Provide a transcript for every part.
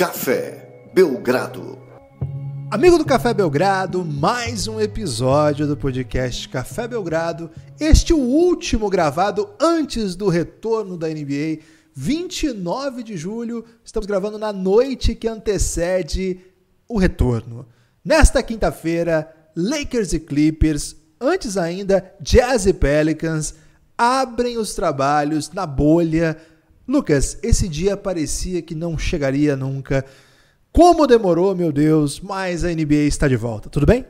Café Belgrado. Amigo do Café Belgrado, mais um episódio do podcast Café Belgrado. Este é o último gravado antes do retorno da NBA, 29 de julho. Estamos gravando na noite que antecede o retorno. Nesta quinta-feira, Lakers e Clippers, antes ainda, Jazz e Pelicans abrem os trabalhos na bolha Lucas, esse dia parecia que não chegaria nunca. Como demorou, meu Deus, mas a NBA está de volta, tudo bem?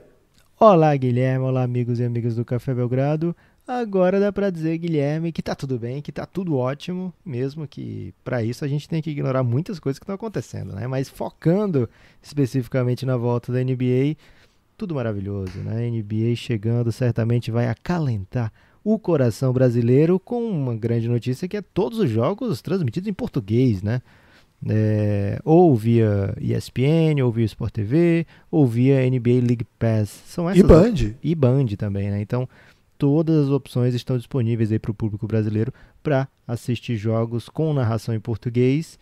Olá, Guilherme, olá, amigos e amigas do Café Belgrado. Agora dá para dizer, Guilherme, que tá tudo bem, que tá tudo ótimo, mesmo que para isso a gente tem que ignorar muitas coisas que estão acontecendo, né? Mas focando especificamente na volta da NBA, tudo maravilhoso, né? A NBA chegando certamente vai acalentar o coração brasileiro com uma grande notícia que é todos os jogos transmitidos em português, né? É, ou via ESPN, ou via Sport TV, ou via NBA League Pass. São essas e Band. E Band também, né? Então, todas as opções estão disponíveis aí para o público brasileiro para assistir jogos com narração em português.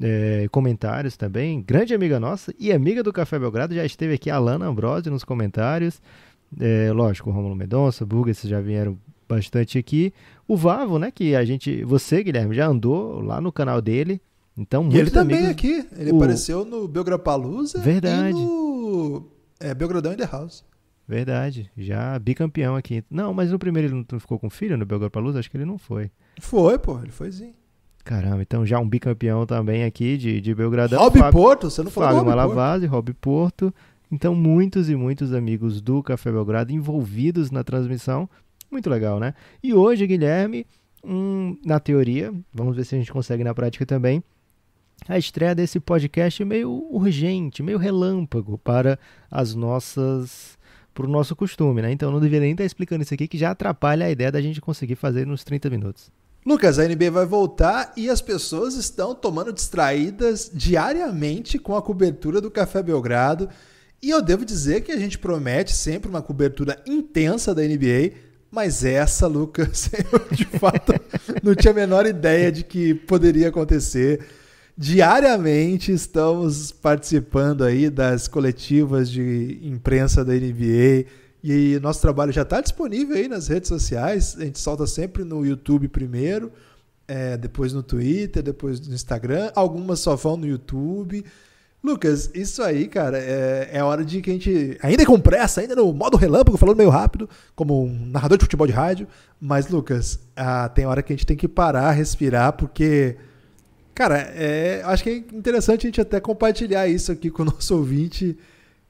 É, comentários também, grande amiga nossa e amiga do Café Belgrado, já esteve aqui a Alana Ambrosio nos comentários, é, lógico, Romulo Buga vocês já vieram bastante aqui. O Vavo, né, que a gente, você, Guilherme, já andou lá no canal dele. Então, e ele também amigos, aqui. Ele o... apareceu no Belgrapalusa Verdade. e no é, Belgradão in the House. Verdade, já bicampeão aqui. Não, mas no primeiro ele não ficou com filho no Belgrapalusa? Acho que ele não foi. Foi, pô, ele foi sim. Caramba, então já um bicampeão também aqui de, de Belgradão. Rob Fábio, Porto, você não falou Fábio Malavase, Rob Porto. Então, muitos e muitos amigos do Café Belgrado envolvidos na transmissão. Muito legal, né? E hoje, Guilherme, na teoria, vamos ver se a gente consegue na prática também, a estreia desse podcast meio urgente, meio relâmpago para as nossas para o nosso costume, né? Então não deveria nem estar explicando isso aqui que já atrapalha a ideia da gente conseguir fazer nos 30 minutos. Lucas, a NBA vai voltar e as pessoas estão tomando distraídas diariamente com a cobertura do Café Belgrado. E eu devo dizer que a gente promete sempre uma cobertura intensa da NBA mas essa, Lucas, eu de fato não tinha a menor ideia de que poderia acontecer. Diariamente estamos participando aí das coletivas de imprensa da NBA e nosso trabalho já está disponível aí nas redes sociais. A gente solta sempre no YouTube primeiro, é, depois no Twitter, depois no Instagram. Algumas só vão no YouTube. Lucas, isso aí, cara, é, é hora de que a gente, ainda com pressa, ainda no modo relâmpago, falando meio rápido, como um narrador de futebol de rádio, mas, Lucas, ah, tem hora que a gente tem que parar, respirar, porque, cara, é, acho que é interessante a gente até compartilhar isso aqui com o nosso ouvinte.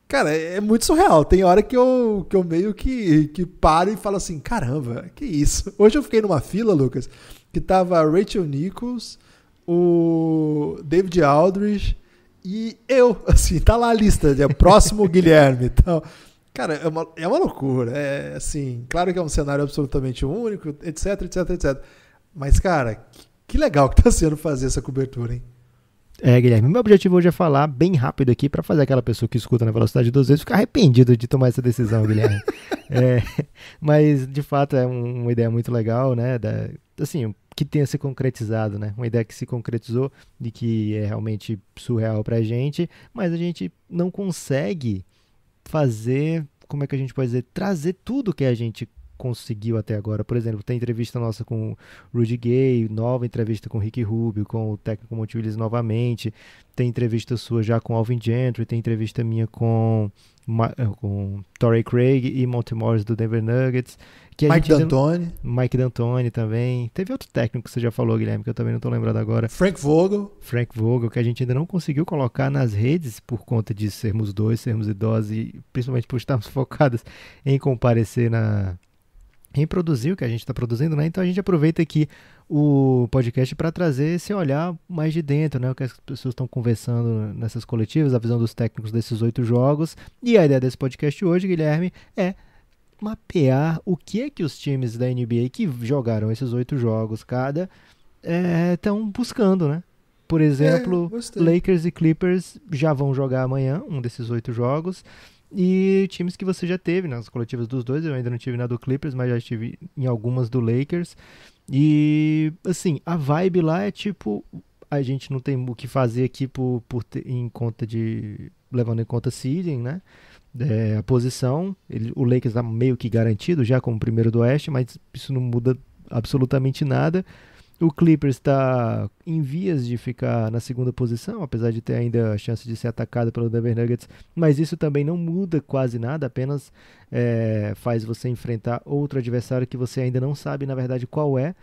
Cara, é, é muito surreal. Tem hora que eu, que eu meio que, que paro e falo assim: caramba, que isso. Hoje eu fiquei numa fila, Lucas, que tava Rachel Nichols, o David Aldridge e eu, assim, tá lá a lista o né? próximo Guilherme. Então, cara, é uma, é uma loucura. É assim, claro que é um cenário absolutamente único, etc, etc, etc. Mas, cara, que legal que tá sendo fazer essa cobertura, hein? É, Guilherme, meu objetivo hoje é falar bem rápido aqui para fazer aquela pessoa que escuta na velocidade dos vezes ficar arrependido de tomar essa decisão, Guilherme. é, mas, de fato, é um, uma ideia muito legal, né? Da, assim, que tenha se concretizado, né? Uma ideia que se concretizou e que é realmente surreal para a gente, mas a gente não consegue fazer, como é que a gente pode dizer, trazer tudo que a gente conseguiu até agora. Por exemplo, tem entrevista nossa com Rudy Gay, nova entrevista com Rick Rubio, com o técnico Monte Willis novamente, tem entrevista sua já com Alvin Gentry, tem entrevista minha com, eh, com Torrey Craig e Monte Morris do Denver Nuggets. Que Mike tá D'Antoni. Mike D'Antoni também. Teve outro técnico que você já falou, Guilherme, que eu também não estou lembrado agora. Frank Vogel. Frank Vogel, que a gente ainda não conseguiu colocar nas redes por conta de sermos dois, sermos idosos e principalmente por estarmos focados em comparecer na, reproduzir o que a gente está produzindo, né? Então a gente aproveita aqui o podcast para trazer esse olhar mais de dentro, né? O que as pessoas estão conversando nessas coletivas, a visão dos técnicos desses oito jogos. E a ideia desse podcast hoje, Guilherme, é mapear o que é que os times da NBA que jogaram esses oito jogos cada estão é, buscando, né? Por é, exemplo, é, Lakers e Clippers já vão jogar amanhã um desses oito jogos e times que você já teve nas coletivas dos dois. Eu ainda não tive na do Clippers, mas já estive em algumas do Lakers. E assim, a vibe lá é tipo a gente não tem o que fazer aqui por, por ter, em conta de levando em conta seeding, né? É, a posição, ele, o Lakers está meio que garantido já como primeiro do Oeste, mas isso não muda absolutamente nada. O Clippers está em vias de ficar na segunda posição, apesar de ter ainda a chance de ser atacado pelo Denver Nuggets, mas isso também não muda quase nada, apenas é, faz você enfrentar outro adversário que você ainda não sabe, na verdade, qual é,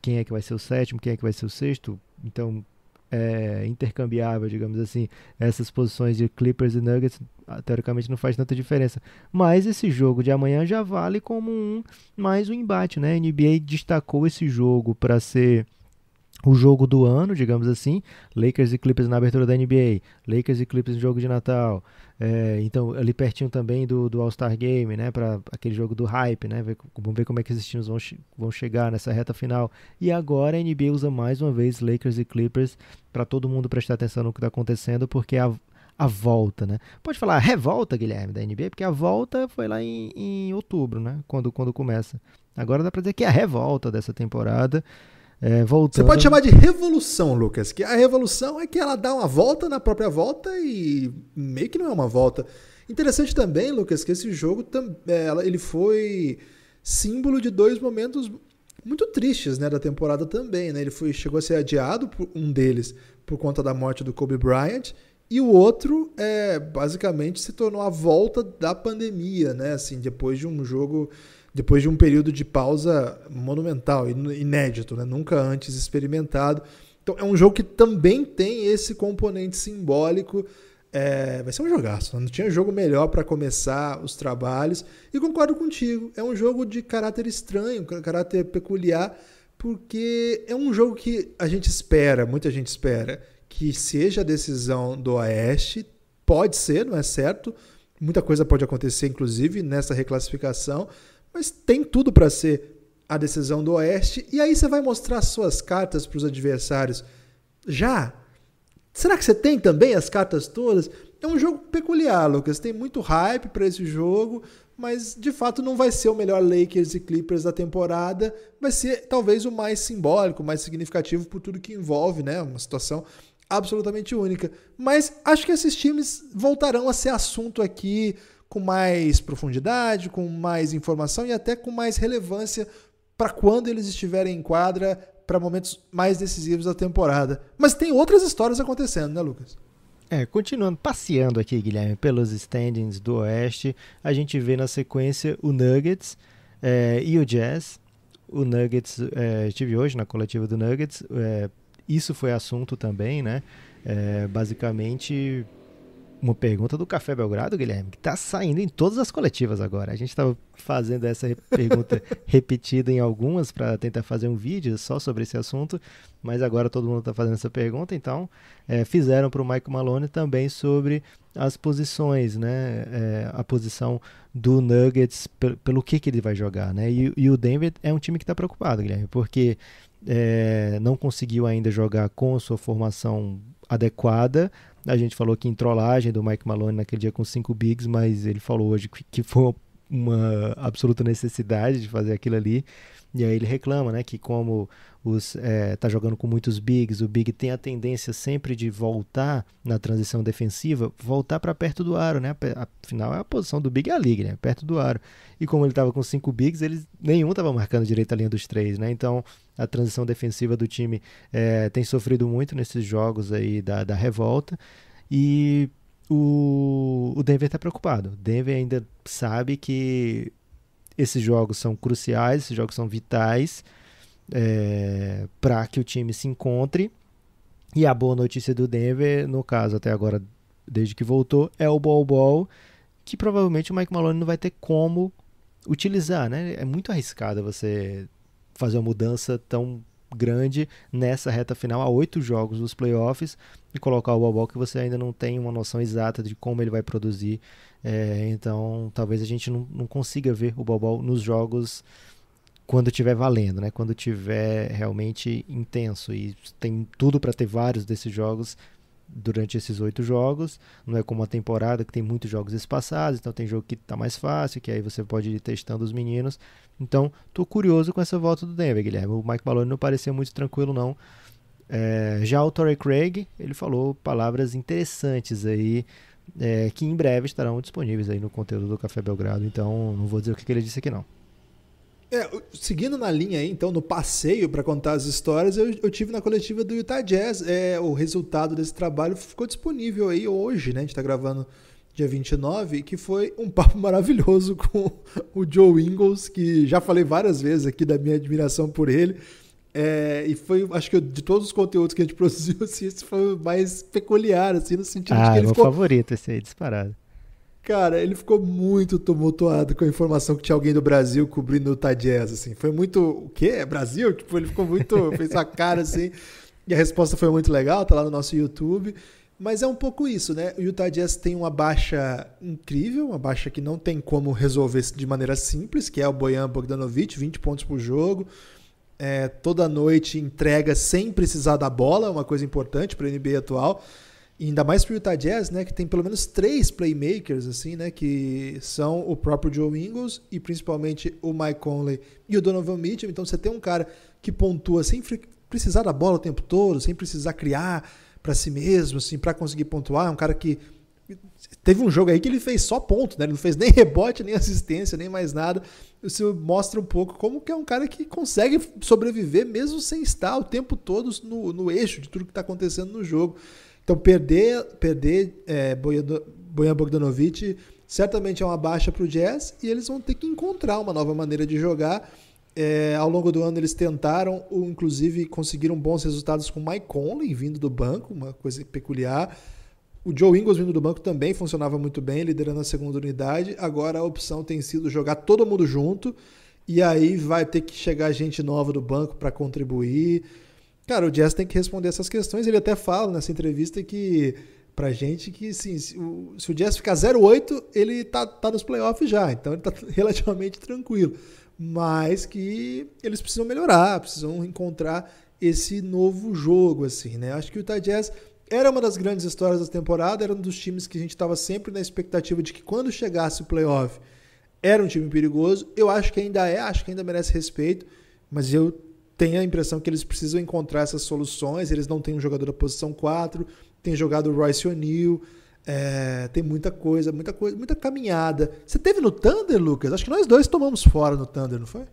quem é que vai ser o sétimo, quem é que vai ser o sexto. Então, é, intercambiável, digamos assim, essas posições de Clippers e Nuggets, ah, teoricamente não faz tanta diferença. Mas esse jogo de amanhã já vale como um mais um embate, né? A NBA destacou esse jogo para ser o jogo do ano, digamos assim, Lakers e Clippers na abertura da NBA, Lakers e Clippers no jogo de Natal, é, então ali pertinho também do, do All-Star Game, né, para aquele jogo do hype, né, ver, vamos ver como é que esses times vão, vão chegar nessa reta final, e agora a NBA usa mais uma vez Lakers e Clippers para todo mundo prestar atenção no que está acontecendo, porque a, a volta, né? Pode falar revolta, Guilherme, da NBA, porque a volta foi lá em, em outubro, né? Quando, quando começa. Agora dá para dizer que é a revolta dessa temporada. É, Você pode chamar de revolução, Lucas, que a revolução é que ela dá uma volta na própria volta e meio que não é uma volta. Interessante também, Lucas, que esse jogo é, ele foi símbolo de dois momentos muito tristes né, da temporada também. Né? Ele foi, chegou a ser adiado por um deles por conta da morte do Kobe Bryant e o outro é basicamente se tornou a volta da pandemia, né? Assim, depois de um jogo depois de um período de pausa monumental, inédito, né? nunca antes experimentado. Então é um jogo que também tem esse componente simbólico. É, vai ser um jogaço. Né? Não tinha jogo melhor para começar os trabalhos. E concordo contigo. É um jogo de caráter estranho, caráter peculiar, porque é um jogo que a gente espera, muita gente espera, que seja a decisão do Oeste. Pode ser, não é certo. Muita coisa pode acontecer, inclusive, nessa reclassificação mas tem tudo para ser a decisão do Oeste. E aí você vai mostrar suas cartas para os adversários. Já? Será que você tem também as cartas todas? É um jogo peculiar, Lucas. Tem muito hype para esse jogo, mas de fato não vai ser o melhor Lakers e Clippers da temporada. Vai ser talvez o mais simbólico, mais significativo por tudo que envolve, né? Uma situação absolutamente única. Mas acho que esses times voltarão a ser assunto aqui com mais profundidade, com mais informação e até com mais relevância para quando eles estiverem em quadra para momentos mais decisivos da temporada. Mas tem outras histórias acontecendo, né, Lucas? É, continuando, passeando aqui, Guilherme, pelos standings do Oeste, a gente vê na sequência o Nuggets é, e o Jazz. O Nuggets, é, estive hoje na coletiva do Nuggets, é, isso foi assunto também, né? É, basicamente, uma pergunta do Café Belgrado, Guilherme, que está saindo em todas as coletivas agora. A gente estava tá fazendo essa pergunta repetida em algumas para tentar fazer um vídeo só sobre esse assunto, mas agora todo mundo está fazendo essa pergunta, então é, fizeram para o Michael Malone também sobre as posições, né? É, a posição do Nuggets, pelo, que, que ele vai jogar, né? E, e o Denver é um time que está preocupado, Guilherme, porque é, não conseguiu ainda jogar com a sua formação adequada a gente falou aqui em trollagem do Mike Malone naquele dia com cinco bigs, mas ele falou hoje que foi uma absoluta necessidade de fazer aquilo ali. E aí ele reclama, né, que como os, é, tá jogando com muitos bigs, o big tem a tendência sempre de voltar na transição defensiva, voltar para perto do aro, né? Afinal, é a posição do big é a liga, né? Perto do aro. E como ele estava com cinco bigs, eles, nenhum estava marcando direito a linha dos três, né? Então, a transição defensiva do time é, tem sofrido muito nesses jogos aí da, da revolta. E o, o Denver está preocupado. O Denver ainda sabe que esses jogos são cruciais, esses jogos são vitais é, para que o time se encontre. E a boa notícia do Denver, no caso até agora, desde que voltou, é o Ball Ball, que provavelmente o Mike Malone não vai ter como utilizar, né? É muito arriscado você fazer uma mudança tão grande nessa reta final, a oito jogos dos playoffs, e colocar o Bobol que você ainda não tem uma noção exata de como ele vai produzir. É, então, talvez a gente não, não consiga ver o Bobol nos jogos quando tiver valendo, né? Quando tiver realmente intenso e tem tudo para ter vários desses jogos durante esses oito jogos. Não é como a temporada que tem muitos jogos espaçados, então tem jogo que está mais fácil, que aí você pode ir testando os meninos. Então, tô curioso com essa volta do Denver, Guilherme. O Mike Malone não parecia muito tranquilo, não. É, já o Torrey Craig, ele falou palavras interessantes aí, é, que em breve estarão disponíveis aí no conteúdo do Café Belgrado. Então, não vou dizer o que, que ele disse aqui, não. É, seguindo na linha aí, então, no passeio para contar as histórias, eu, eu, tive na coletiva do Utah Jazz. É, o resultado desse trabalho ficou disponível aí hoje, né? A gente tá gravando dia 29, que foi um papo maravilhoso com o Joe Ingles, que já falei várias vezes aqui da minha admiração por ele. É, e foi, acho que de todos os conteúdos que a gente produziu, assim, esse foi o mais peculiar, assim, no sentido ah, de que é ele meu ficou... favorito esse aí, disparado. Cara, ele ficou muito tumultuado com a informação que tinha alguém do Brasil cobrindo o Tadiez, assim. Foi muito, o quê? É Brasil? Tipo, ele ficou muito, fez a cara, assim. E a resposta foi muito legal, tá lá no nosso YouTube. Mas é um pouco isso, né? O Utah Jazz tem uma baixa incrível, uma baixa que não tem como resolver de maneira simples, que é o Boyan Bogdanovic, 20 pontos por jogo. É, toda noite entrega sem precisar da bola, é uma coisa importante para o NBA atual ainda mais pro Utah Jazz, né, que tem pelo menos três playmakers assim, né, que são o próprio Joe Ingles e principalmente o Mike Conley e o Donovan Mitchell. Então você tem um cara que pontua sem precisar da bola o tempo todo, sem precisar criar para si mesmo, assim, para conseguir pontuar, é um cara que teve um jogo aí que ele fez só ponto, né? Ele não fez nem rebote, nem assistência, nem mais nada. Isso mostra um pouco como que é um cara que consegue sobreviver mesmo sem estar o tempo todo no, no eixo de tudo que está acontecendo no jogo. Então, perder, perder é, Bojan Bogdanovic certamente é uma baixa para o Jazz e eles vão ter que encontrar uma nova maneira de jogar. É, ao longo do ano eles tentaram, ou, inclusive conseguiram bons resultados com o Mike Conley vindo do banco, uma coisa peculiar. O Joe Ingles vindo do banco também funcionava muito bem, liderando a segunda unidade. Agora a opção tem sido jogar todo mundo junto e aí vai ter que chegar gente nova do banco para contribuir. Cara, o Jazz tem que responder essas questões. Ele até fala nessa entrevista que pra gente que sim, se, o, se o Jazz ficar 0-8, ele tá, tá nos playoffs já, então ele tá relativamente tranquilo. Mas que eles precisam melhorar, precisam encontrar esse novo jogo, assim, né? Acho que o Utah Jazz era uma das grandes histórias da temporada, era um dos times que a gente estava sempre na expectativa de que quando chegasse o playoff era um time perigoso. Eu acho que ainda é, acho que ainda merece respeito, mas eu tem a impressão que eles precisam encontrar essas soluções. Eles não têm um jogador da posição 4, tem jogado o Royce O'Neill, é, tem muita coisa, muita coisa, muita caminhada. Você teve no Thunder, Lucas? Acho que nós dois tomamos fora no Thunder, não foi?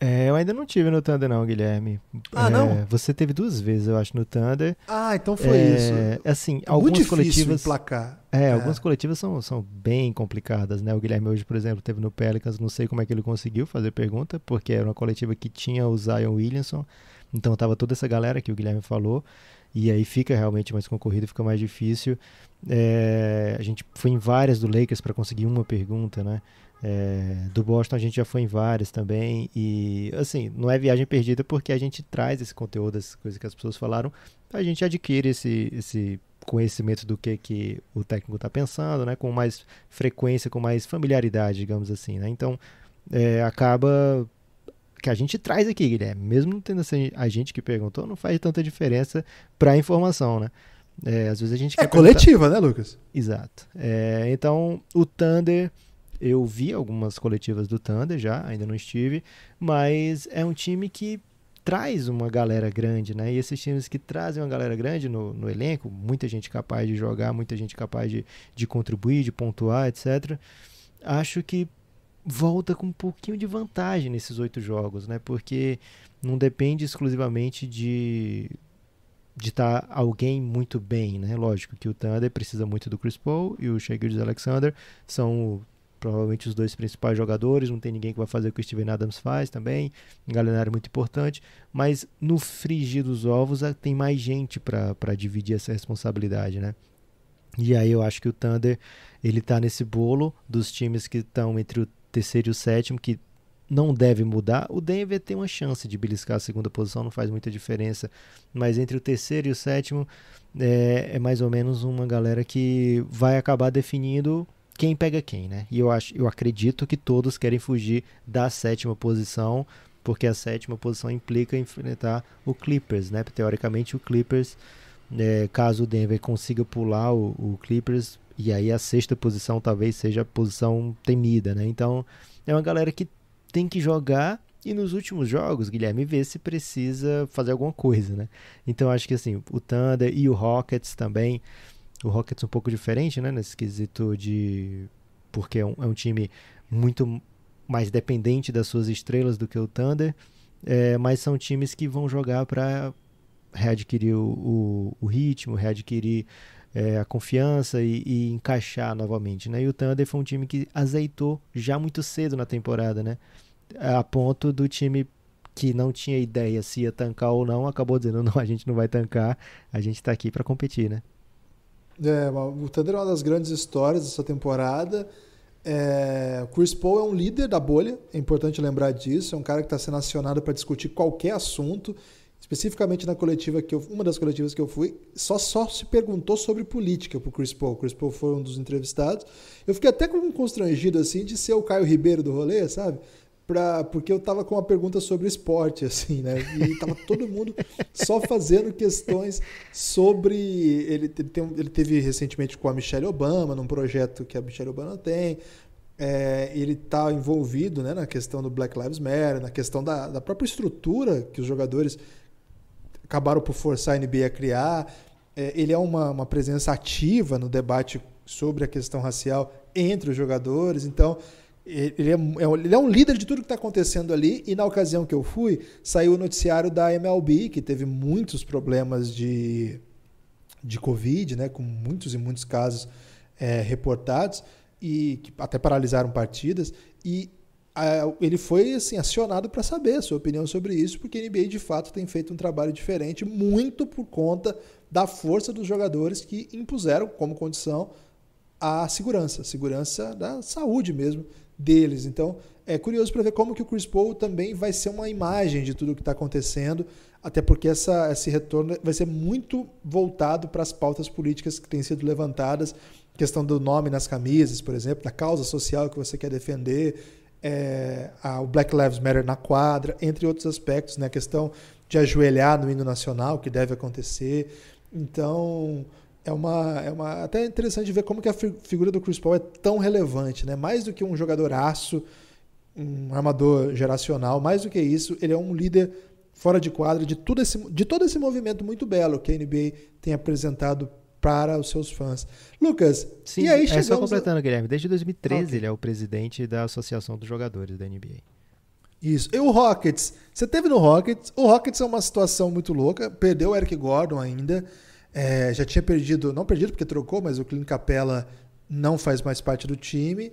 É, eu ainda não tive no Thunder, não, Guilherme. Ah, é, não? Você teve duas vezes, eu acho, no Thunder. Ah, então é, foi é, isso. Assim, é algumas coletivas. Emplacar. É, é, algumas coletivas são, são bem complicadas, né? O Guilherme hoje, por exemplo, teve no Pelicans, não sei como é que ele conseguiu fazer pergunta, porque era uma coletiva que tinha o Zion Williamson, então tava toda essa galera que o Guilherme falou. E aí fica realmente mais concorrido, fica mais difícil. É, a gente foi em várias do Lakers para conseguir uma pergunta, né? É, do Boston a gente já foi em várias também. E assim, não é viagem perdida porque a gente traz esse conteúdo, essas coisas que as pessoas falaram, a gente adquire esse, esse conhecimento do que, que o técnico está pensando, né? Com mais frequência, com mais familiaridade, digamos assim, né? Então, é, acaba que a gente traz aqui, Guilherme, mesmo não tendo assim, a gente que perguntou, não faz tanta diferença para a informação, né? É, às vezes a gente é coletiva, perguntar... né, Lucas? Exato. É, então, o Thunder eu vi algumas coletivas do Thunder já, ainda não estive, mas é um time que traz uma galera grande, né? E esses times que trazem uma galera grande no, no elenco, muita gente capaz de jogar, muita gente capaz de, de contribuir, de pontuar, etc. Acho que volta com um pouquinho de vantagem nesses oito jogos, né? Porque não depende exclusivamente de de estar tá alguém muito bem, né? Lógico que o Thunder precisa muito do Chris Paul e o Shaggy Alexander são provavelmente os dois principais jogadores, não tem ninguém que vai fazer o que o Steven Adams faz também, um galenário muito importante, mas no frigir dos ovos eh, tem mais gente para dividir essa responsabilidade, né? E aí eu acho que o Thunder, ele tá nesse bolo dos times que estão entre o terceiro e o sétimo, que não deve mudar. O Denver tem uma chance de beliscar a segunda posição, não faz muita diferença. Mas entre o terceiro e o sétimo é, é mais ou menos uma galera que vai acabar definindo quem pega quem, né? E eu, acho, eu acredito que todos querem fugir da sétima posição, porque a sétima posição implica enfrentar o Clippers, né? Teoricamente, o Clippers, é, caso o Denver consiga pular o, o, Clippers, e aí a sexta posição talvez seja a posição temida, né? Então, é uma galera que tem que jogar e nos últimos jogos, Guilherme, vê se precisa fazer alguma coisa, né? Então, acho que assim, o Thunder e o Rockets também o Rockets um pouco diferente, né? Nesse quesito de. Porque é um, é um time muito mais dependente das suas estrelas do que o Thunder. É, mas são times que vão jogar para readquirir o, o, o, ritmo, readquirir é, a confiança e, e, encaixar novamente. Né? E o Thunder foi um time que azeitou já muito cedo na temporada, né? a ponto do time que não tinha ideia se ia tancar ou não, acabou dizendo: não, a gente não vai tancar, a gente está aqui para competir. Né? É, o Thunder é uma das grandes histórias dessa temporada. É, Chris Paul é um líder da bolha, é importante lembrar disso. É um cara que está sendo acionado para discutir qualquer assunto. Especificamente na coletiva que eu, uma das coletivas que eu fui, só, só se perguntou sobre política o Chris Paul. O Chris Paul foi um dos entrevistados. Eu fiquei até constrangido assim de ser o Caio Ribeiro do rolê, sabe? Pra, porque eu tava com uma pergunta sobre esporte, assim, né? E tava todo mundo só fazendo questões sobre. Ele, ele, tem, ele teve recentemente com a Michelle Obama, num projeto que a Michelle Obama tem. É, ele está envolvido né, na questão do Black Lives Matter, na questão da, da própria estrutura que os jogadores acabaram por forçar a NBA a criar. É, ele é uma, uma presença ativa no debate sobre a questão racial entre os jogadores. Então, ele é, é ele é, um líder de tudo que está acontecendo ali. E na ocasião que eu fui, saiu o noticiário da MLB, que teve muitos problemas de, de Covid, né, com muitos e muitos casos é, reportados, e que até paralisaram partidas. E a, ele foi assim, acionado para saber a sua opinião sobre isso, porque a NBA de fato tem feito um trabalho diferente, muito por conta da força dos jogadores que impuseram como condição a segurança, a segurança da saúde mesmo deles. Então, é curioso para ver como que o Chris Paul também vai ser uma imagem de tudo o que está acontecendo, até porque essa, esse retorno vai ser muito voltado para as pautas políticas que têm sido levantadas, questão do nome nas camisas, por exemplo, da causa social que você quer defender, é, a, o Black Lives Matter na quadra, entre outros aspectos, né? a questão de ajoelhar no hino nacional, que deve acontecer. Então, é uma, é uma até interessante ver como que a figura do Chris Paul é tão relevante, né? Mais do que um jogador aço, um armador geracional, mais do que isso, ele é um líder fora de quadra de, tudo esse, de todo esse movimento muito belo que a NBA tem apresentado para os seus fãs. Lucas, Sim, e aí chegamos... É só completando, a... Guilherme, desde 2013 okay. ele é o presidente da Associação dos Jogadores da NBA. Isso. E o Rockets? Você teve no Rockets. O Rockets é uma situação muito louca. Perdeu o Eric Gordon ainda. É, já tinha perdido, não perdido porque trocou, mas o Clínica Capela não faz mais parte do time.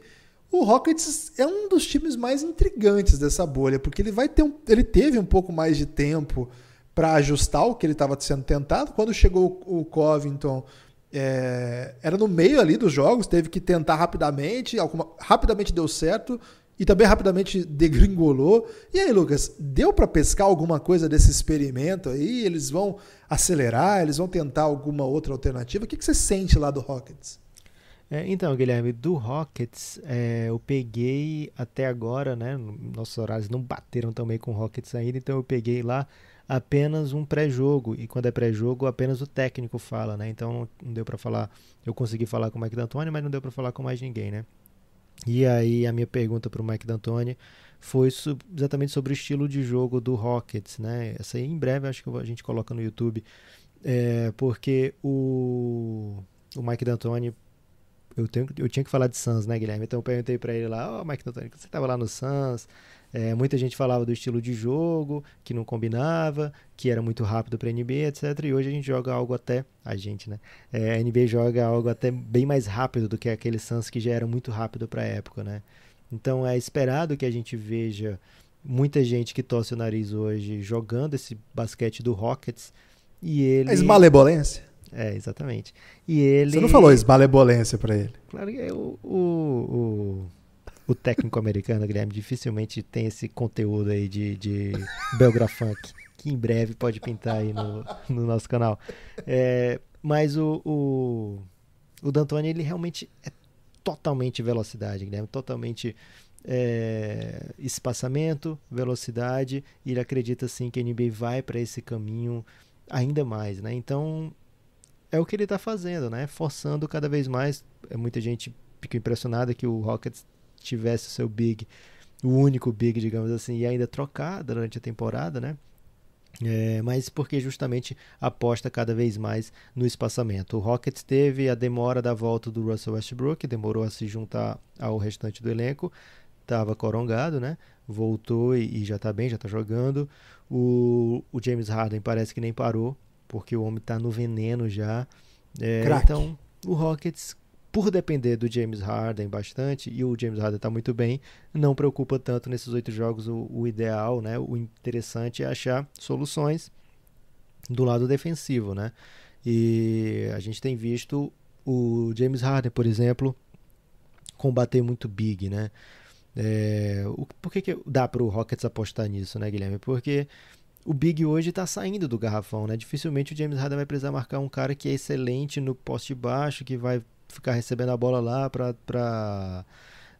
O Rockets é um dos times mais intrigantes dessa bolha, porque ele vai ter um, ele teve um pouco mais de tempo para ajustar o que ele estava sendo tentado. Quando chegou o Covington, é, era no meio ali dos jogos, teve que tentar rapidamente, alguma, rapidamente deu certo, e também rapidamente degringolou. E aí, Lucas, deu para pescar alguma coisa desse experimento aí? Eles vão acelerar? Eles vão tentar alguma outra alternativa? O que, que você sente lá do Rockets? É, então, Guilherme, do Rockets, é, eu peguei até agora, né? Nossos horários não bateram também com o Rockets ainda, então eu peguei lá apenas um pré-jogo. E quando é pré-jogo, apenas o técnico fala, né? Então não deu para falar. Eu consegui falar com o Mike D'Antoni, mas não deu para falar com mais ninguém, né? E aí a minha pergunta para o Mike D'Antoni foi exatamente sobre o estilo de jogo do Rockets, né? Essa aí em breve acho que a gente coloca no YouTube, é, porque o, o Mike D'Antoni eu, tenho, eu tinha que falar de Suns, né, Guilherme? Então eu perguntei para ele lá, ó, oh, Mike D'Antoni, você estava lá no Suns, é, muita gente falava do estilo de jogo, que não combinava, que era muito rápido para a NBA, etc. E hoje a gente joga algo até. A gente, né? É, a NBA joga algo até bem mais rápido do que aquele Suns que já era muito rápido para a época, né? Então é esperado que a gente veja muita gente que torce o nariz hoje jogando esse basquete do Rockets. E ele. Esmalebolência? É, exatamente. E ele. Você não falou esmalebolência para ele? Claro que é o... o, o o técnico americano, Guilherme, dificilmente tem esse conteúdo aí de, de Belgrafunk, que em breve pode pintar aí no, no nosso canal. É, mas o, o, o D'Antoni, ele realmente é totalmente velocidade, Guilherme, totalmente é, espaçamento, velocidade, e ele acredita sim que a NBA vai para esse caminho ainda mais, né? Então é o que ele está fazendo, né? Forçando cada vez mais. É muita gente fica impressionada que o Rockets tivesse o seu big, o único big, digamos assim, e ainda trocar durante a temporada, né? É, mas porque justamente aposta cada vez mais no espaçamento. O Rockets teve a demora da volta do Russell Westbrook, demorou a se juntar ao restante do elenco, estava corongado, né? Voltou e, e já está bem, já está jogando. O, o, James Harden parece que nem parou, porque o homem está no veneno já. É, então o Rockets por depender do James Harden bastante, e o James Harden está muito bem, não preocupa tanto nesses oito jogos o, o, ideal, né? O interessante é achar soluções do lado defensivo, né? E a gente tem visto o James Harden, por exemplo, combater muito big, né? É, o, por que, que dá para o Rockets apostar nisso, né, Guilherme? Porque o Big hoje está saindo do garrafão, né? Dificilmente o James Harden vai precisar marcar um cara que é excelente no poste baixo, que vai ficar recebendo a bola lá para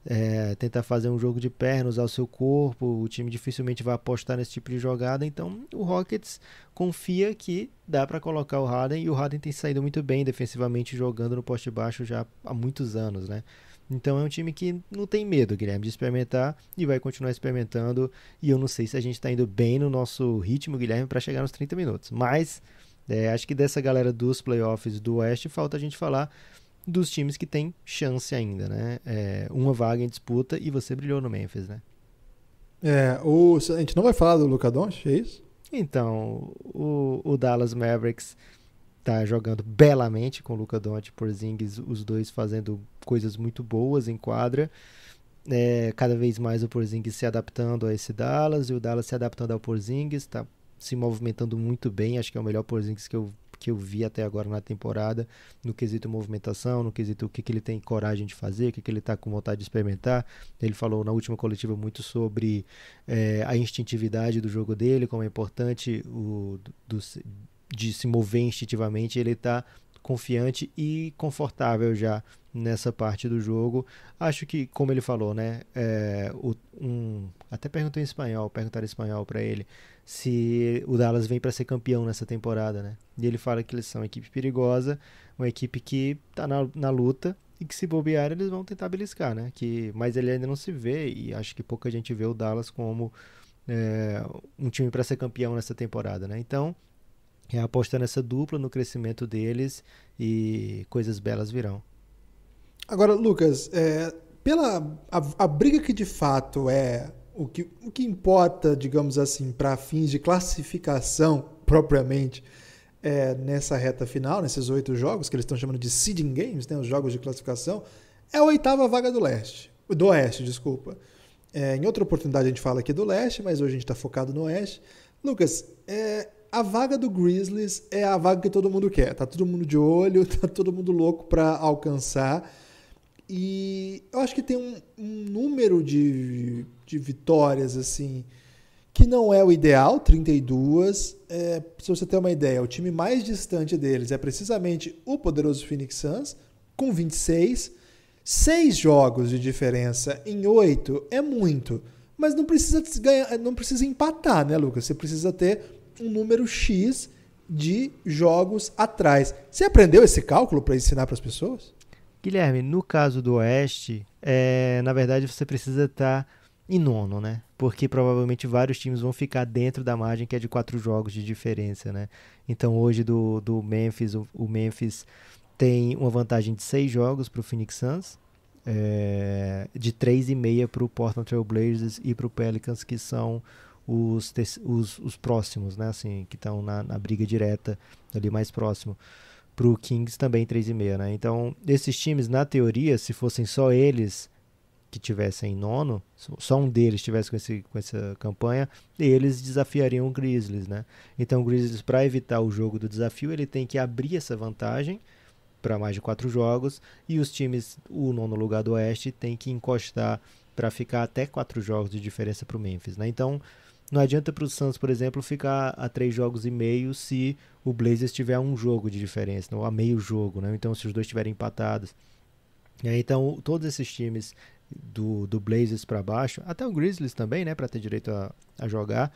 é, tentar fazer um jogo de perna, usar o seu corpo. O time dificilmente vai apostar nesse tipo de jogada. Então o Rockets confia que dá para colocar o Harden e o Harden tem saído muito bem defensivamente jogando no poste baixo já há muitos anos, né? Então é um time que não tem medo, Guilherme, de experimentar e vai continuar experimentando. E eu não sei se a gente está indo bem no nosso ritmo, Guilherme, para chegar nos 30 minutos. Mas é, acho que dessa galera dos playoffs do Oeste falta a gente falar dos times que tem chance ainda, né? É, uma vaga em disputa e você brilhou no Memphis, né? É, o, a gente não vai falar do Luca Doncic, é isso? Então, o, o Dallas Mavericks tá jogando belamente com o Luca Doncic por Porzingis, os dois fazendo coisas muito boas em quadra. É, cada vez mais o Porzingis se adaptando a esse Dallas e o Dallas se adaptando ao Porzingis, tá se movimentando muito bem, acho que é o melhor Porzingis que eu que eu vi até agora na temporada, no quesito movimentação, no quesito o que, que ele tem coragem de fazer, o que, que ele está com vontade de experimentar. Ele falou na última coletiva muito sobre é, a instintividade do jogo dele, como é importante o, do, de se mover instintivamente. Ele está confiante e confortável já nessa parte do jogo. Acho que, como ele falou, né? É, o, um, até perguntei em espanhol, perguntaram em espanhol para ele se o Dallas vem para ser campeão nessa temporada, né? E ele fala que eles são uma equipe perigosa, uma equipe que tá na, na luta e que se bobear eles vão tentar beliscar, né? Que, mas ele ainda não se vê e acho que pouca gente vê o Dallas como é, um time para ser campeão nessa temporada, né? Então é apostar nessa dupla, no crescimento deles e coisas belas virão. Agora, Lucas, é, pela a, a, briga que de fato é o que, o que importa, digamos assim, para fins de classificação propriamente é, nessa reta final, nesses oito jogos que eles estão chamando de seeding games, né, os jogos de classificação, é a oitava vaga do leste, do oeste, desculpa. É, em outra oportunidade a gente fala aqui do leste, mas hoje a gente está focado no oeste. Lucas, é, a vaga do Grizzlies é a vaga que todo mundo quer. Tá todo mundo de olho, tá todo mundo louco para alcançar. E eu acho que tem um, um número de, de vitórias, assim, que não é o ideal, 32. É, se você tem uma ideia, o time mais distante deles é precisamente o poderoso Phoenix Suns, com 26. Seis jogos de diferença em oito é muito, mas não precisa ganhar, não precisa empatar, né, Lucas? Você precisa ter um número X de jogos atrás. Você aprendeu esse cálculo para ensinar para as pessoas? Guilherme, no caso do Oeste, é, na verdade você precisa estar tá em nono, né? Porque provavelmente vários times vão ficar dentro da margem que é de quatro jogos de diferença, né? Então hoje do, do Memphis, o, o Memphis tem uma vantagem de seis jogos para o Phoenix Suns, é, de três e meia para o Portland Trail Blazers e para o Pelicans, que são os, os, os próximos, né? Assim, que estão na, na briga direta ali mais próximo para o Kings também 3,5, né? Então, esses times, na teoria, se fossem só eles que tivessem nono, só um deles tivesse com, esse, com essa campanha, eles desafiariam o Grizzlies, né? Então, o Grizzlies, para evitar o jogo do desafio, ele tem que abrir essa vantagem para mais de quatro jogos e os times, o nono lugar do Oeste, tem que encostar para ficar até quatro jogos de diferença para o Memphis, né? Então, não adianta para o Santos, por exemplo, ficar a três jogos e meio se o Blazers tiver um jogo de diferença, ou a meio jogo, né? Então, se os dois estiverem empatados. então, todos esses times do, do Blazers para baixo, até o Grizzlies também, né, para ter direito a, a jogar,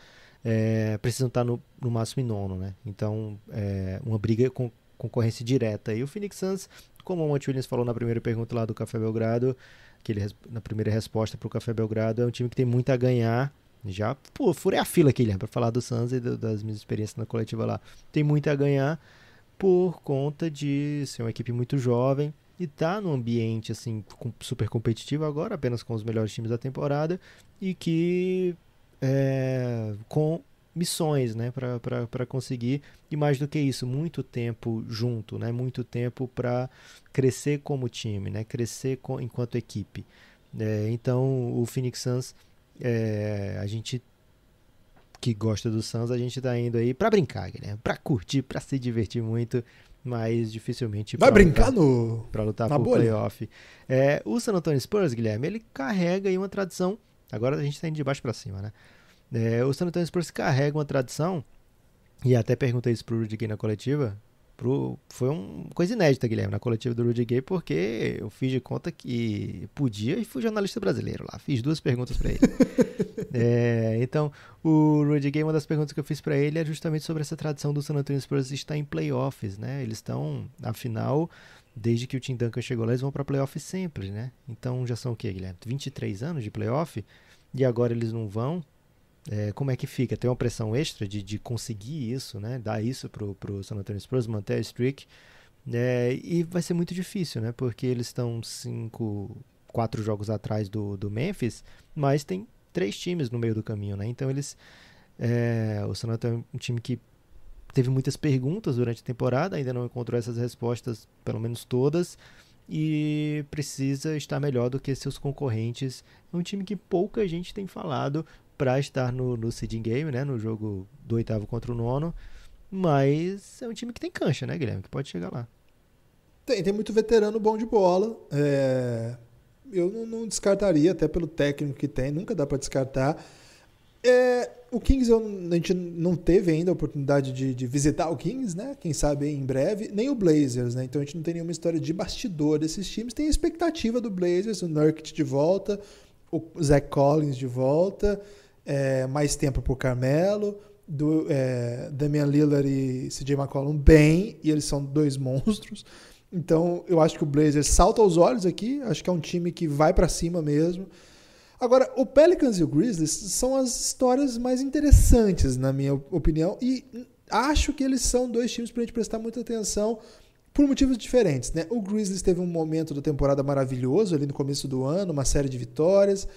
é, precisam estar tá no, no, máximo em nono, né? Então, é, uma briga com concorrência direta. E o Phoenix Suns, como o Monte Williams falou na primeira pergunta lá do Café Belgrado, que ele, na primeira resposta para o Café Belgrado, é um time que tem muito a ganhar já pô, furei a fila aqui, Guilherme, né, para falar do Suns e do, das minhas experiências na coletiva lá. Tem muito a ganhar por conta de ser uma equipe muito jovem e tá num ambiente assim super competitivo agora, apenas com os melhores times da temporada e que é, com missões, né, para conseguir e mais do que isso, muito tempo junto, né, muito tempo para crescer como time, né, crescer com, enquanto equipe. É, então o Phoenix Suns é, a gente que gosta do Suns, a gente tá indo aí para brincar, né? Para curtir, para se divertir muito, mas dificilmente vai brincar lutar, no para lutar por bolha. playoff. É, o San Antonio Spurs, Guilherme, ele carrega aí uma tradição. Agora a gente tá indo de baixo para cima, né? É, o San Antonio Spurs carrega uma tradição e até perguntei isso pro Rudy aqui na coletiva, Pro, foi uma coisa inédita, Guilherme, na coletiva do Rudy Gay, porque eu fiz de conta que podia e fui jornalista brasileiro lá. Fiz duas perguntas para ele. é, então, o Rudy Gay, uma das perguntas que eu fiz para ele é justamente sobre essa tradição do San Antonio Spurs estar em playoffs, né? Eles estão, afinal, desde que o Tim Duncan chegou lá, eles vão para playoffs sempre, né? Então, já são o quê, Guilherme? 23 anos de playoff e agora eles não vão. É, como é que fica? Tem uma pressão extra de, de conseguir isso, né? Dar isso pro, pro San Antonio Spurs, manter a streak. É, e vai ser muito difícil, né? Porque eles estão cinco, quatro jogos atrás do, do Memphis, mas tem três times no meio do caminho, né? Então eles... É, o San Antonio é um time que teve muitas perguntas durante a temporada, ainda não encontrou essas respostas, pelo menos todas, e precisa estar melhor do que seus concorrentes. É um time que pouca gente tem falado, para estar no, no seeding game, né? No jogo do oitavo contra o nono. Mas é um time que tem cancha, né, Guilherme? Que pode chegar lá. Tem, tem muito veterano bom de bola. É... Eu não, não, descartaria, até pelo técnico que tem, nunca dá para descartar. É... O Kings, eu, a gente não teve ainda a oportunidade de, de, visitar o Kings, né? Quem sabe em breve, nem o Blazers, né? Então a gente não tem nenhuma história de bastidor desses times. Tem a expectativa do Blazers, o Nurkic de volta, o Zach Collins de volta é, mais tempo para o Carmelo, do, é, Damian Lillard e CJ McCollum bem, e eles são dois monstros. Então eu acho que o Blazers salta aos olhos aqui, acho que é um time que vai para cima mesmo. Agora, o Pelicans e o Grizzlies são as histórias mais interessantes, na minha opinião, e acho que eles são dois times para a gente prestar muita atenção por motivos diferentes. Né? O Grizzlies teve um momento da temporada maravilhoso ali no começo do ano, uma série de vitórias.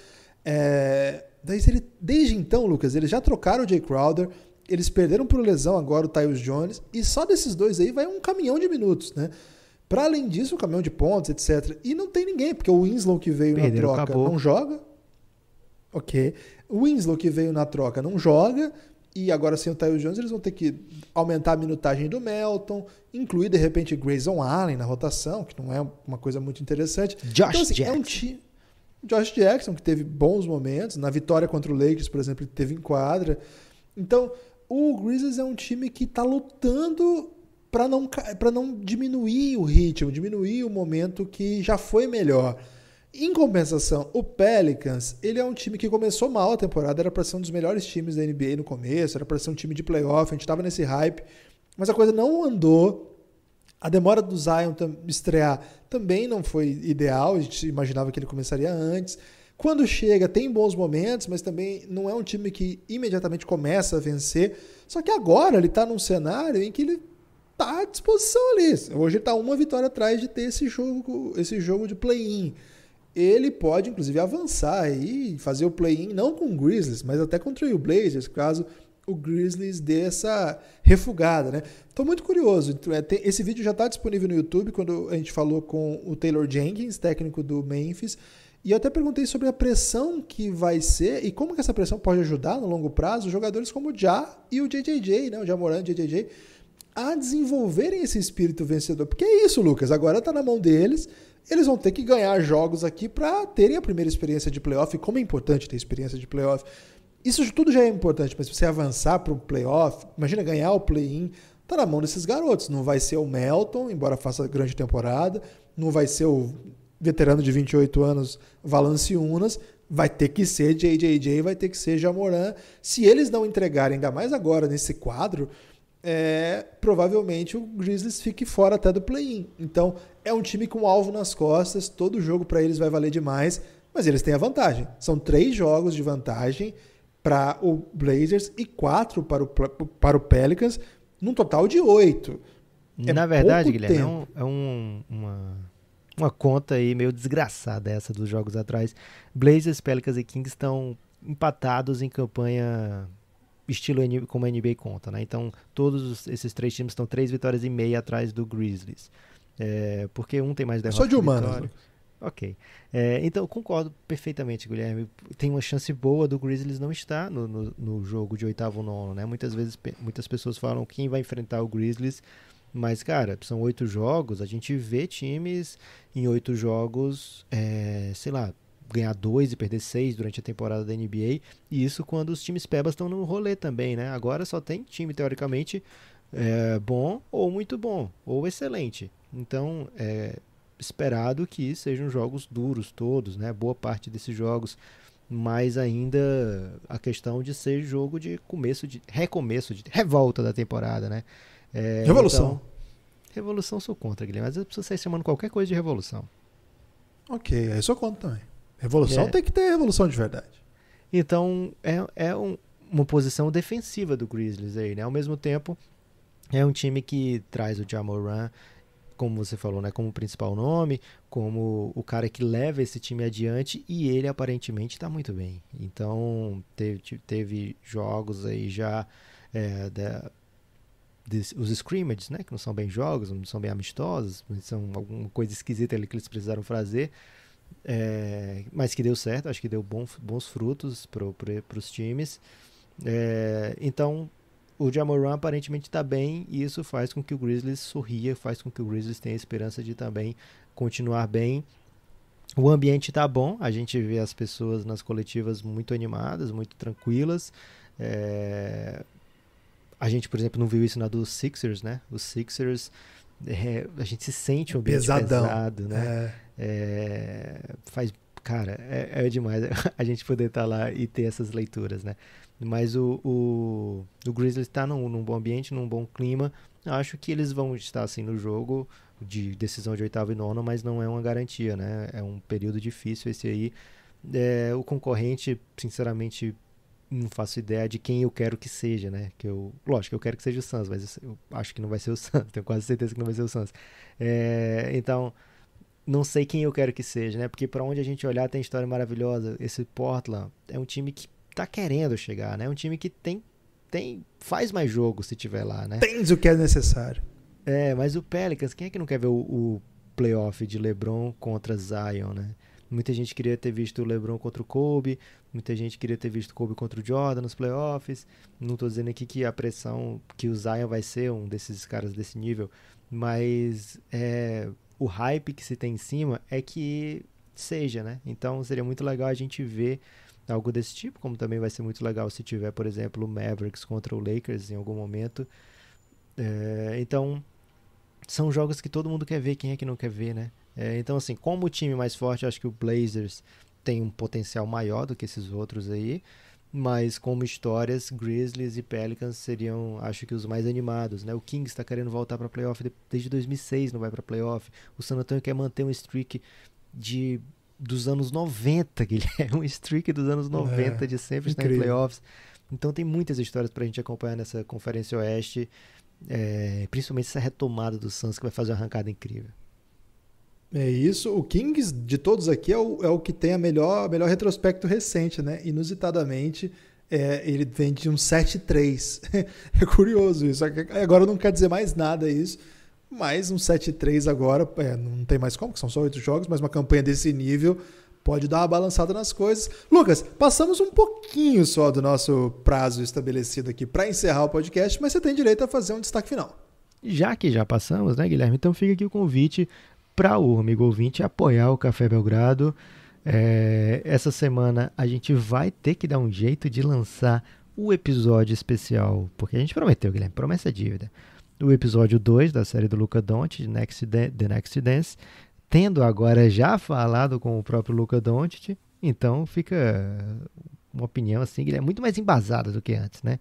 É, ele, desde então, Lucas, eles já trocaram o Jay Crowder, eles perderam por lesão agora o Tyus Jones, e só desses dois aí vai um caminhão de minutos, né? Para além disso, o um caminhão de pontos, etc. E não tem ninguém, porque o Winslow que veio na troca acabou. não joga. Ok. O Winslow que veio na troca não joga. E agora sem o Tyus Jones, eles vão ter que aumentar a minutagem do Melton, incluir de repente Grayson Allen na rotação, que não é uma coisa muito interessante. Josh então, assim, Jackson. É um time. Josh Jackson, que teve bons momentos, na vitória contra o Lakers, por exemplo, ele teve em quadra. Então, o Grizzlies é um time que está lutando para não, não diminuir o ritmo, diminuir o momento que já foi melhor. Em compensação, o Pelicans, ele é um time que começou mal a temporada, era para ser um dos melhores times da NBA no começo, era para ser um time de playoff, a gente estava nesse hype, mas a coisa não andou a demora do Zion estrear também não foi ideal, a gente imaginava que ele começaria antes. Quando chega, tem bons momentos, mas também não é um time que imediatamente começa a vencer. Só que agora ele está num cenário em que ele está à disposição ali. Hoje ele está uma vitória atrás de ter esse jogo, esse jogo de play-in. Ele pode, inclusive, avançar e fazer o play-in, não com o Grizzlies, mas até com o Trail Blazers, caso o Grizzlies dê essa refugada, né? Tô muito curioso. É, esse vídeo já está disponível no YouTube quando a gente falou com o Taylor Jenkins, técnico do Memphis, e eu até perguntei sobre a pressão que vai ser e como que essa pressão pode ajudar no longo prazo jogadores como o Ja e o JJJ, né? O Jamoran, o JJJ, a desenvolverem esse espírito vencedor. Porque é isso, Lucas, agora está na mão deles. Eles vão ter que ganhar jogos aqui para terem a primeira experiência de playoff. E como é importante ter experiência de playoff isso tudo já é importante, mas se você avançar para o playoff, imagina ganhar o play-in, tá na mão desses garotos. Não vai ser o Melton, embora faça grande temporada, não vai ser o veterano de 28 anos Valanciunas, vai ter que ser JJJ, vai ter que ser Jamoran. Se eles não entregarem, ainda mais agora nesse quadro, é, provavelmente o Grizzlies fique fora até do play-in. Então é um time com alvo nas costas, todo jogo para eles vai valer demais, mas eles têm a vantagem. São três jogos de vantagem para o Blazers e quatro para o, para o Pelicans, num total de oito. É Na verdade, Guilherme, é tempo. é, um, é um, uma, uma conta aí meio desgraçada essa dos jogos atrás. Blazers, Pelicans e Kings estão empatados em campanha estilo como a NBA conta, né? Então, todos esses três times estão três vitórias e meia atrás do Grizzlies. É, porque um tem mais derrotas. Só de humanas. Vitória. Né? Ok. É, então, concordo perfeitamente, Guilherme. Tem uma chance boa do Grizzlies não estar no, no, no jogo de oitavo nono, né? Muitas vezes, muitas pessoas falam quem vai enfrentar o Grizzlies, mas, cara, são oito jogos, a gente vê times em oito jogos, é, sei lá, ganhar dois e perder seis durante a temporada da NBA, e isso quando os times pebas estão no rolê também, né? Agora só tem time, teoricamente, é, bom ou muito bom, ou excelente. Então, é, esperado que sejam jogos duros todos, né? Boa parte desses jogos, mas ainda a questão de ser jogo de começo de recomeço de revolta da temporada, né? É, revolução. Então, revolução sou contra, Guilherme, mas eu preciso sair chamando qualquer coisa de revolução. OK, aí sou contra também. Revolução é. tem que ter revolução de verdade. Então, é, é um, uma posição defensiva do Grizzlies aí, né? Ao mesmo tempo, é um time que traz o Jamoran, como você falou, né, como principal nome, como o cara que leva esse time adiante e ele aparentemente está muito bem. Então teve, teve jogos aí já é, os scrimmages, né, que não são bem jogos, não são bem amistosos, são alguma coisa esquisita ali que eles precisaram fazer. É, mas que deu certo, acho que deu bons, bons frutos para pro, os times. É, então o Jamoran aparentemente está bem e isso faz com que o Grizzlies sorria, faz com que o Grizzlies tenha esperança de também continuar bem. O ambiente está bom, a gente vê as pessoas nas coletivas muito animadas, muito tranquilas. É... A gente, por exemplo, não viu isso na dos Sixers, né? Os Sixers, é... a gente se sente um ambiente Pesadão. pesado, né? É... é faz Cara, é, é, demais a gente poder estar tá lá e ter essas leituras, né? Mas o, o, o Grizzlies está num, num, bom ambiente, num bom clima. Acho que eles vão estar assim no jogo de decisão de oitavo e nono, mas não é uma garantia, né? É um período difícil esse aí. É, o concorrente, sinceramente, não faço ideia de quem eu quero que seja, né? Que eu, lógico, eu quero que seja o Suns, mas eu, acho que não vai ser o Suns. Tenho quase certeza que não vai ser o Suns. É, então, não sei quem eu quero que seja, né? Porque para onde a gente olhar tem história maravilhosa. Esse Portland é um time que tá querendo chegar, né? Um time que tem, tem faz mais jogo se tiver lá, né? Tens o que é necessário. É, mas o Pelicans, quem é que não quer ver o, o playoff de LeBron contra Zion, né? Muita gente queria ter visto o LeBron contra o Kobe, muita gente queria ter visto o Kobe contra o Jordan nos playoffs. Não estou dizendo aqui que a pressão que o Zion vai ser um desses caras desse nível, mas é, o hype que se tem em cima é que seja, né? Então seria muito legal a gente ver algo desse tipo, como também vai ser muito legal se tiver, por exemplo, o Mavericks contra o Lakers em algum momento. É, então, são jogos que todo mundo quer ver, quem é que não quer ver, né? É, então, assim, como o time mais forte, acho que o Blazers tem um potencial maior do que esses outros aí, mas como histórias, Grizzlies e Pelicans seriam, acho que, os mais animados, né? O Kings está querendo voltar para playoff desde 2006, não vai para playoff. O San Antonio quer manter um streak de dos anos 90, Guilherme. Um streak dos anos 90 é, de sempre estar em playoffs. Então tem muitas histórias para a gente acompanhar nessa Conferência Oeste. É, principalmente essa retomada do Suns que vai fazer uma arrancada incrível. É isso. O Kings, de todos aqui, é o, é o que tem a melhor, melhor retrospecto recente, né? Inusitadamente, é, ele vem de um 7-3. é curioso isso. Agora não quer dizer mais nada isso mas um 7-3 agora, é, não tem mais como, que são só oito jogos, mas uma campanha desse nível pode dar uma balançada nas coisas. Lucas, passamos um pouquinho só do nosso prazo estabelecido aqui para encerrar o podcast, mas você tem direito a fazer um destaque final. Já que já passamos, né, Guilherme? Então fica aqui o convite para o amigo ouvinte apoiar o Café Belgrado. É, essa semana a gente vai ter que dar um jeito de lançar o episódio especial, porque a gente prometeu, Guilherme, promessa é dívida o episódio 2 da série do Luca Doncic, Next The Next Dance, tendo agora já falado com o próprio Luca Doncic, então fica uma opinião assim, ele é muito mais embasada do que antes, né?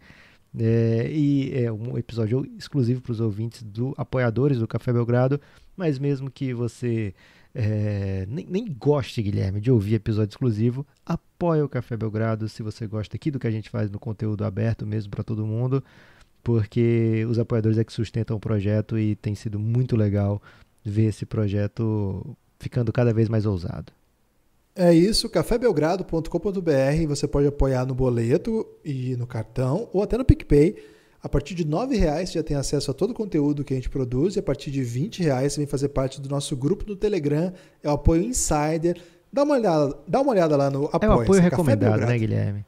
É, e é um episódio exclusivo para os ouvintes do apoiadores do Café Belgrado, mas mesmo que você é, nem, nem, goste, Guilherme, de ouvir episódio exclusivo, apoia o Café Belgrado se você gosta aqui do que a gente faz no conteúdo aberto mesmo para todo mundo porque os apoiadores é que sustentam o projeto e tem sido muito legal ver esse projeto ficando cada vez mais ousado. É isso, cafébelgrado.com.br. Você pode apoiar no boleto e no cartão ou até no PicPay. A partir de R$ reais você já tem acesso a todo o conteúdo que a gente produz e a partir de R$ reais você vem fazer parte do nosso grupo no Telegram, é o apoio Insider. Dá uma olhada, dá uma olhada lá no apoio. É o apoio recomendado, né, Guilherme?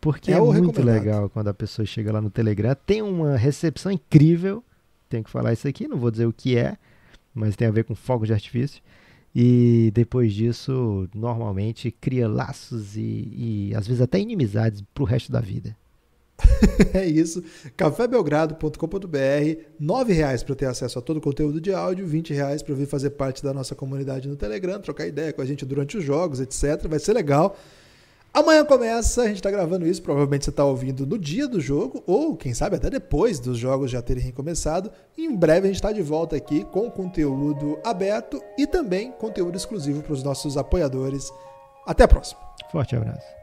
Porque é, é muito legal quando a pessoa chega lá no Telegram. Tem uma recepção incrível. Tenho que falar isso aqui, não vou dizer o que é, mas tem a ver com fogo de artifício. E depois disso, normalmente cria laços e, e às vezes até inimizades para o resto da vida. é isso. cafébelgrado.com.br, R$ reais para ter acesso a todo o conteúdo de áudio, R$ reais para vir fazer parte da nossa comunidade no Telegram, trocar ideia com a gente durante os jogos, etc. Vai ser legal. Amanhã começa, a gente está gravando isso, provavelmente você está ouvindo no dia do jogo, ou quem sabe até depois dos jogos já terem começado. Em breve a gente está de volta aqui com conteúdo aberto e também conteúdo exclusivo para os nossos apoiadores. Até a próxima. Forte abraço.